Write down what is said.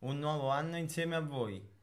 un nuovo anno insieme a voi.